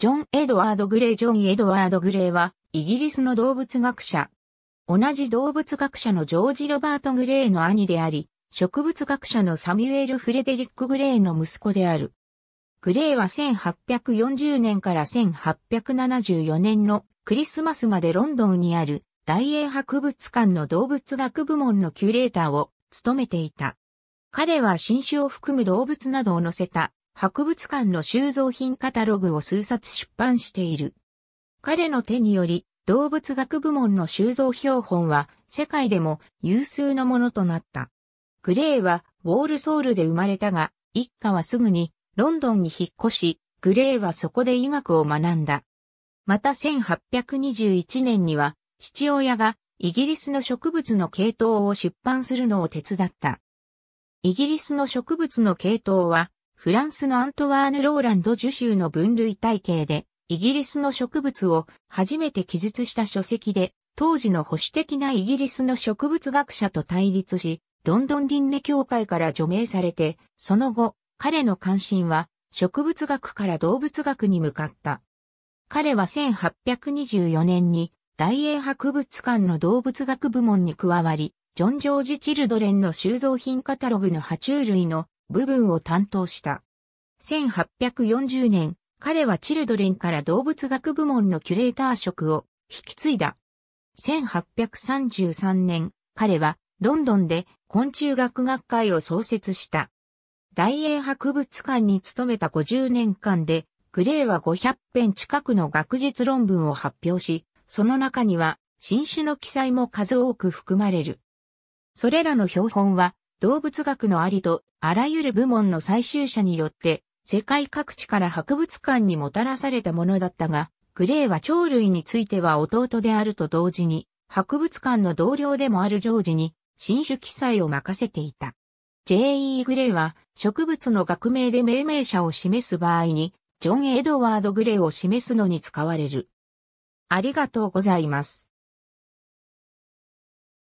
ジョン・エドワード・グレイジョン・エドワード・グレイは、イギリスの動物学者。同じ動物学者のジョージ・ロバート・グレイの兄であり、植物学者のサミュエル・フレデリック・グレイの息子である。グレイは1840年から1874年のクリスマスまでロンドンにある大英博物館の動物学部門のキュレーターを務めていた。彼は新種を含む動物などを載せた博物館の収蔵品カタログを数冊出版している。彼の手により、動物学部門の収蔵標本は世界でも有数のものとなった。グレイはウォールソウルで生まれたが、一家はすぐにロンドンに引っ越し、グレイはそこで医学を学んだ。また1821年には父親がイギリスの植物の系統を出版するのを手伝った。イギリスの植物の系統はフランスのアントワーヌ・ローランド受種の分類体系で、イギリスの植物を初めて記述した書籍で、当時の保守的なイギリスの植物学者と対立し、ロンドン輪廻協会から除名されて、その後、彼の関心は植物学から動物学に向かった。彼は1824年に大英博物館の動物学部門に加わり、ジョン・ジョージ・チルドレンの収蔵品カタログの爬虫類の部分を担当した。1840年、彼はチルドレンから動物学部門のキュレーター職を引き継いだ。1833年、彼はロンドンで昆虫学学会を創設した。大英博物館に勤めた50年間で、グレーは500編近くの学術論文を発表し、その中には新種の記載も数多く含まれる。それらの標本は動物学のありとあらゆる部門の採集者によって世界各地から博物館にもたらされたものだったが、グレイは鳥類については弟であると同時に、博物館の同僚でもあるジョージに新種記載を任せていた。J.E. グレイは植物の学名で命名者を示す場合に、ジョン・エドワード・グレイを示すのに使われる。ありがとうございます。